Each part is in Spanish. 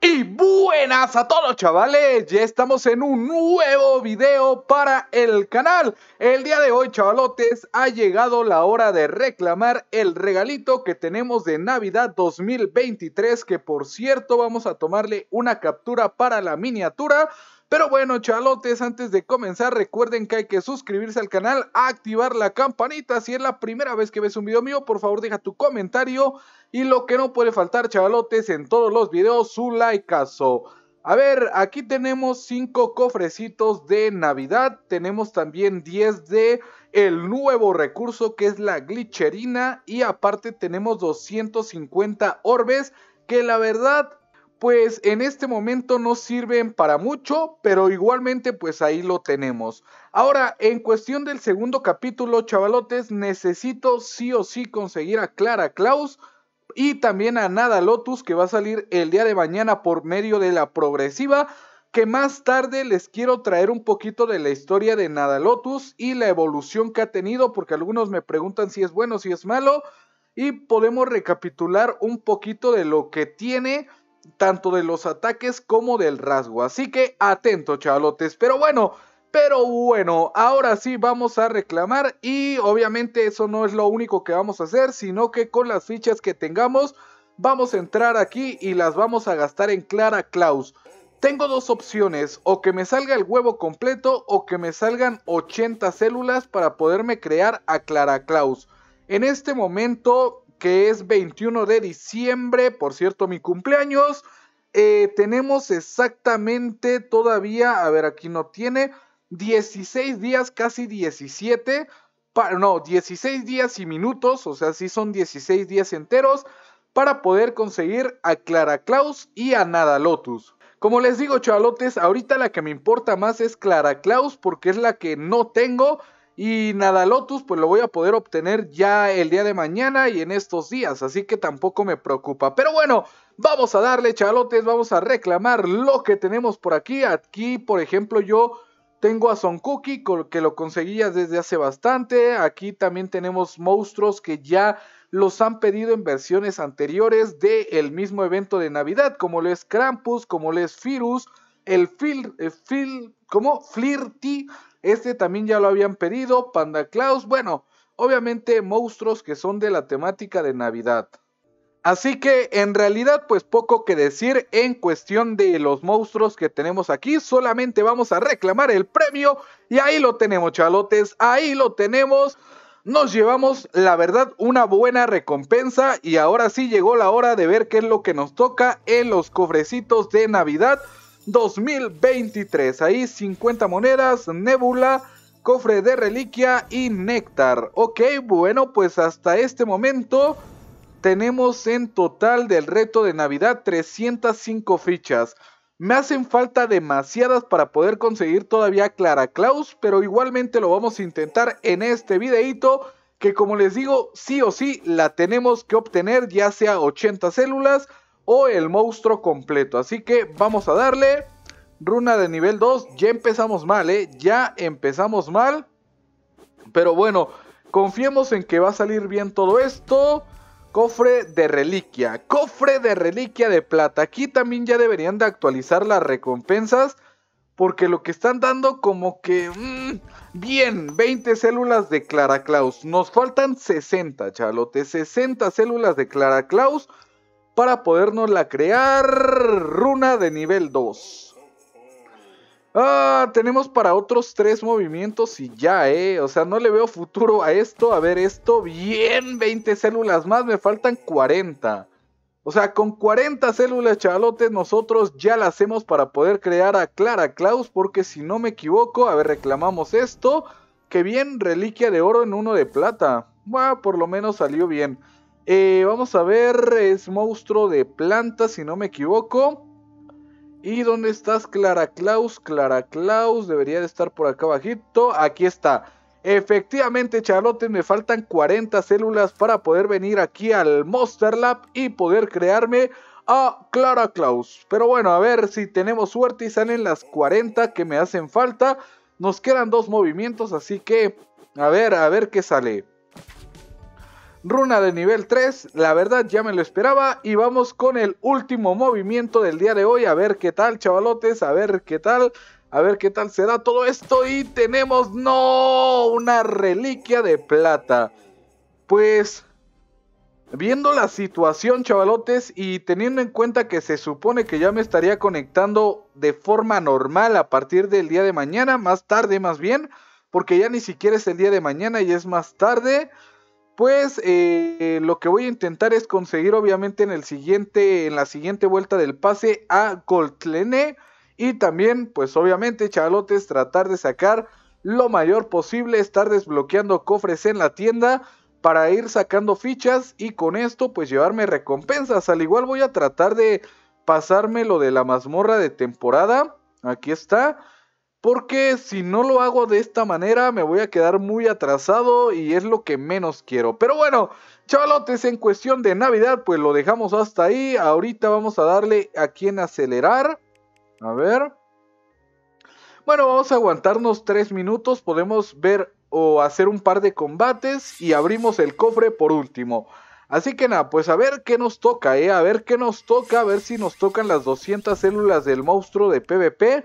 Y buenas a todos chavales, ya estamos en un nuevo video para el canal El día de hoy chavalotes ha llegado la hora de reclamar el regalito que tenemos de Navidad 2023 Que por cierto vamos a tomarle una captura para la miniatura pero bueno, chalotes, antes de comenzar, recuerden que hay que suscribirse al canal, activar la campanita. Si es la primera vez que ves un video mío, por favor deja tu comentario. Y lo que no puede faltar, chavalotes, en todos los videos, su likeazo. A ver, aquí tenemos 5 cofrecitos de Navidad. Tenemos también 10 de el nuevo recurso que es la glitcherina. Y aparte tenemos 250 orbes que la verdad pues en este momento no sirven para mucho, pero igualmente pues ahí lo tenemos. Ahora, en cuestión del segundo capítulo, chavalotes, necesito sí o sí conseguir a Clara Klaus y también a Nada Lotus que va a salir el día de mañana por medio de la progresiva. Que más tarde les quiero traer un poquito de la historia de Nada Lotus y la evolución que ha tenido, porque algunos me preguntan si es bueno, si es malo, y podemos recapitular un poquito de lo que tiene tanto de los ataques como del rasgo. Así que atento, chavalotes. Pero bueno, pero bueno, ahora sí vamos a reclamar y obviamente eso no es lo único que vamos a hacer, sino que con las fichas que tengamos vamos a entrar aquí y las vamos a gastar en Clara Claus Tengo dos opciones, o que me salga el huevo completo o que me salgan 80 células para poderme crear a Clara Claus En este momento que es 21 de diciembre, por cierto, mi cumpleaños. Eh, tenemos exactamente todavía, a ver, aquí no tiene, 16 días, casi 17, para, no, 16 días y minutos, o sea, sí son 16 días enteros para poder conseguir a Clara Claus y a Nada Lotus. Como les digo, chavalotes, ahorita la que me importa más es Clara Claus, porque es la que no tengo. Y nada, Lotus, pues lo voy a poder obtener ya el día de mañana y en estos días, así que tampoco me preocupa. Pero bueno, vamos a darle chalotes, vamos a reclamar lo que tenemos por aquí. Aquí, por ejemplo, yo tengo a Son Cookie, que lo conseguía desde hace bastante. Aquí también tenemos monstruos que ya los han pedido en versiones anteriores del mismo evento de Navidad, como lo es Krampus, como lo es Firus, el el eh, fil ¿cómo? Flirty este también ya lo habían pedido, Panda Claus, bueno, obviamente monstruos que son de la temática de Navidad. Así que en realidad pues poco que decir en cuestión de los monstruos que tenemos aquí, solamente vamos a reclamar el premio y ahí lo tenemos chalotes, ahí lo tenemos. Nos llevamos la verdad una buena recompensa y ahora sí llegó la hora de ver qué es lo que nos toca en los cofrecitos de Navidad. 2023. Ahí 50 monedas, Nebula, cofre de reliquia y néctar. Ok, bueno, pues hasta este momento tenemos en total del reto de Navidad 305 fichas. Me hacen falta demasiadas para poder conseguir todavía Clara Claus pero igualmente lo vamos a intentar en este videito que como les digo, sí o sí la tenemos que obtener ya sea 80 células o el monstruo completo. Así que vamos a darle runa de nivel 2. Ya empezamos mal, ¿eh? Ya empezamos mal. Pero bueno, confiemos en que va a salir bien todo esto. Cofre de reliquia. Cofre de reliquia de plata. Aquí también ya deberían de actualizar las recompensas. Porque lo que están dando como que... Mm, bien, 20 células de Clara Claus. Nos faltan 60, chalote. 60 células de Clara Claus para podernos la crear runa de nivel 2. Ah, tenemos para otros tres movimientos y ya, eh. O sea, no le veo futuro a esto. A ver, esto bien, 20 células más, me faltan 40. O sea, con 40 células, chavalotes, nosotros ya la hacemos para poder crear a Clara Klaus. Porque si no me equivoco, a ver, reclamamos esto. Que bien, reliquia de oro en uno de plata. Bueno, por lo menos salió bien. Eh, vamos a ver, es monstruo de planta, si no me equivoco. ¿Y dónde estás, Clara Claus? Clara Claus debería de estar por acá bajito. Aquí está. Efectivamente, Charlotte, me faltan 40 células para poder venir aquí al Monster Lab y poder crearme a Clara Claus Pero bueno, a ver si tenemos suerte y salen las 40 que me hacen falta. Nos quedan dos movimientos, así que a ver, a ver qué sale. Runa de nivel 3, la verdad ya me lo esperaba. Y vamos con el último movimiento del día de hoy. A ver qué tal, chavalotes, a ver qué tal. A ver qué tal será todo esto. Y tenemos, no, una reliquia de plata. Pues, viendo la situación, chavalotes, y teniendo en cuenta que se supone que ya me estaría conectando de forma normal a partir del día de mañana, más tarde más bien, porque ya ni siquiera es el día de mañana y es más tarde. Pues eh, lo que voy a intentar es conseguir, obviamente, en el siguiente, en la siguiente vuelta del pase a Coltlene. Y también, pues obviamente, Chalotes, tratar de sacar lo mayor posible, estar desbloqueando cofres en la tienda para ir sacando fichas y con esto pues llevarme recompensas. Al igual voy a tratar de pasarme lo de la mazmorra de temporada. Aquí está. Porque si no lo hago de esta manera me voy a quedar muy atrasado y es lo que menos quiero. Pero bueno, chavalotes, en cuestión de Navidad, pues lo dejamos hasta ahí. Ahorita vamos a darle aquí en acelerar. A ver. Bueno, vamos a aguantarnos tres minutos. Podemos ver o hacer un par de combates y abrimos el cofre por último. Así que nada, pues a ver qué nos toca, ¿eh? A ver qué nos toca, a ver si nos tocan las 200 células del monstruo de PvP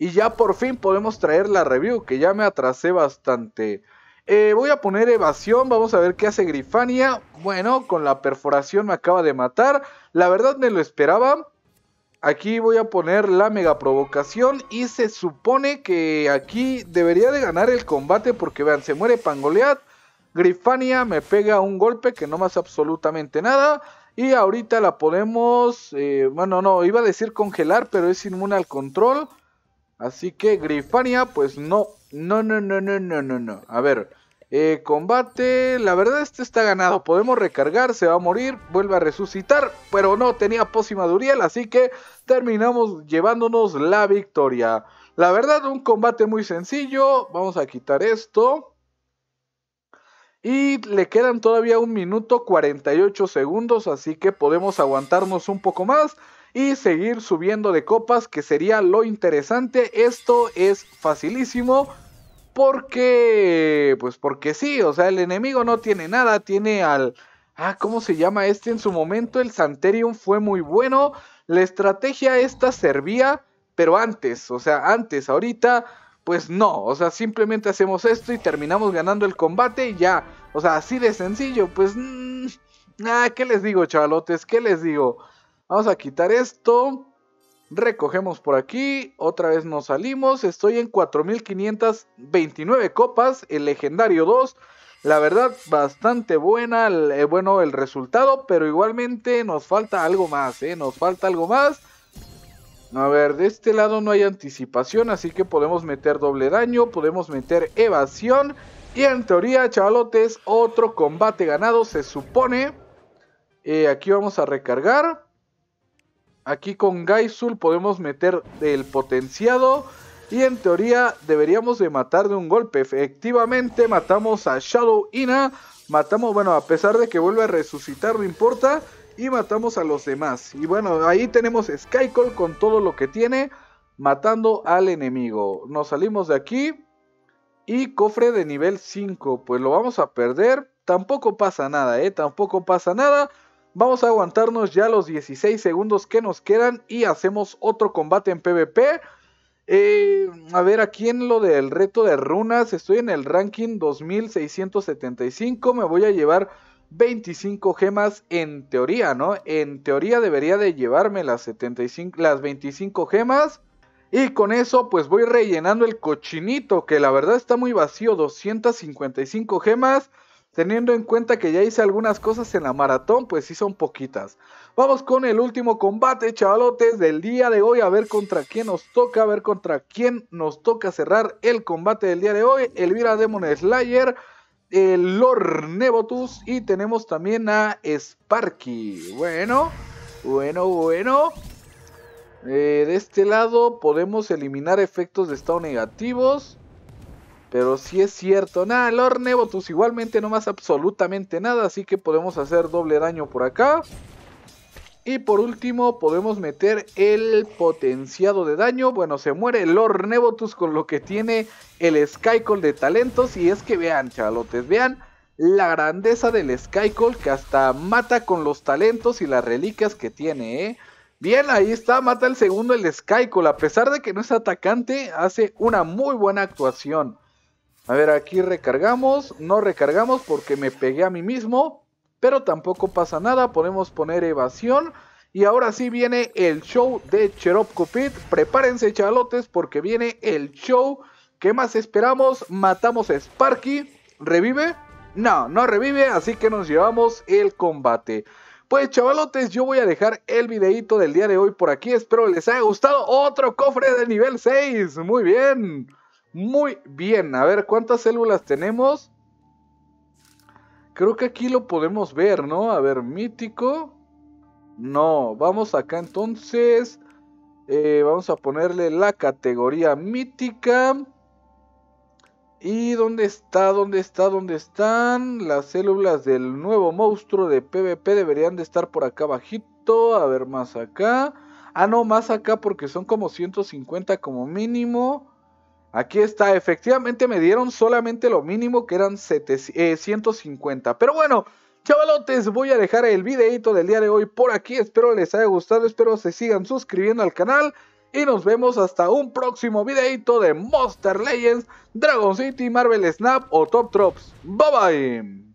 y ya por fin podemos traer la review, que ya me atrasé bastante. Eh, voy a poner evasión, vamos a ver qué hace Grifania. Bueno, con la perforación me acaba de matar. La verdad me lo esperaba. Aquí voy a poner la mega provocación y se supone que aquí debería de ganar el combate porque vean, se muere Pangolead... Grifania me pega un golpe que no más absolutamente nada. Y ahorita la podemos, eh, bueno, no, iba a decir congelar, pero es inmune al control. Así que Grifania, pues no. No, no, no, no, no, no, no. A ver. Eh, combate. La verdad, este está ganado. Podemos recargar, se va a morir, vuelve a resucitar. Pero no, tenía pócima Duriel. así que terminamos llevándonos la victoria. La verdad, un combate muy sencillo. Vamos a quitar esto. Y le quedan todavía un minuto 48 segundos, así que podemos aguantarnos un poco más y seguir subiendo de copas, que sería lo interesante. Esto es facilísimo. Porque, pues porque sí, o sea, el enemigo no tiene nada, tiene al... Ah, ¿cómo se llama este en su momento? El Santerium fue muy bueno. La estrategia esta servía, pero antes, o sea, antes, ahorita, pues no. O sea, simplemente hacemos esto y terminamos ganando el combate y ya. O sea, así de sencillo, pues... Mm, ah, ¿qué les digo, chavalotes? ¿Qué les digo? Vamos a quitar esto. Recogemos por aquí. Otra vez nos salimos. Estoy en 4529 copas. El legendario 2. La verdad, bastante buena. Eh, bueno, el resultado. Pero igualmente nos falta algo más. Eh, nos falta algo más. A ver, de este lado no hay anticipación, así que podemos meter doble daño, podemos meter evasión. Y en teoría, chavalotes, otro combate ganado se supone. Eh, aquí vamos a recargar. Aquí con Gaisul podemos meter el potenciado. Y en teoría deberíamos de matar de un golpe. Efectivamente matamos a Shadow Ina. Matamos, bueno, a pesar de que vuelve a resucitar, no importa. Y matamos a los demás. Y bueno, ahí tenemos Skycall con todo lo que tiene. Matando al enemigo. Nos salimos de aquí. Y cofre de nivel 5. Pues lo vamos a perder. Tampoco pasa nada, ¿eh? Tampoco pasa nada. Vamos a aguantarnos ya los 16 segundos que nos quedan y hacemos otro combate en PvP. Eh, a ver, aquí en lo del reto de runas, estoy en el ranking 2675, me voy a llevar 25 gemas en teoría, ¿no? En teoría debería de llevarme las, 75, las 25 gemas. Y con eso pues voy rellenando el cochinito, que la verdad está muy vacío, 255 gemas. Teniendo en cuenta que ya hice algunas cosas en la maratón, pues sí son poquitas. Vamos con el último combate, chavalotes, del día de hoy. A ver contra quién nos toca, a ver contra quién nos toca cerrar el combate del día de hoy. Elvira Demon Slayer, el Lord Nebotus y tenemos también a Sparky. Bueno, bueno, bueno. Eh, de este lado podemos eliminar efectos de estado negativos. Pero si es cierto. Nada, Lord Nebotus igualmente no más absolutamente nada. Así que podemos hacer doble daño por acá. Y por último podemos meter el potenciado de daño. Bueno, se muere Lord Nebotus con lo que tiene el Skycall de talentos. Y es que vean, chalotes. vean la grandeza del Skycall que hasta mata con los talentos y las reliquias que tiene, ¿eh? Bien, ahí está, mata el segundo el Skycall. A pesar de que no es atacante, hace una muy buena actuación. A ver, aquí recargamos, no recargamos porque me pegué a mí mismo, pero tampoco pasa nada, podemos poner evasión. Y ahora sí viene el show de Cherop Prepárense, chalotes, porque viene el show. ¿Qué más esperamos? Matamos a Sparky. ¿Revive? No, no revive, así que nos llevamos el combate. Pues chavalotes, yo voy a dejar el videito del día de hoy por aquí. Espero les haya gustado. Otro cofre de nivel 6. Muy bien. Muy bien, a ver cuántas células tenemos. Creo que aquí lo podemos ver, ¿no? A ver, mítico. No, vamos acá entonces. Eh, vamos a ponerle la categoría mítica. ¿Y dónde está? ¿Dónde está? ¿Dónde están? Las células del nuevo monstruo de PvP deberían de estar por acá bajito. A ver, más acá. Ah, no, más acá porque son como 150 como mínimo. Aquí está, efectivamente me dieron solamente lo mínimo que eran 150 eh, Pero bueno, chavalotes, voy a dejar el videito del día de hoy por aquí. Espero les haya gustado, espero se sigan suscribiendo al canal. Y nos vemos hasta un próximo videito de Monster Legends, Dragon City, Marvel Snap o Top Drops. Bye bye.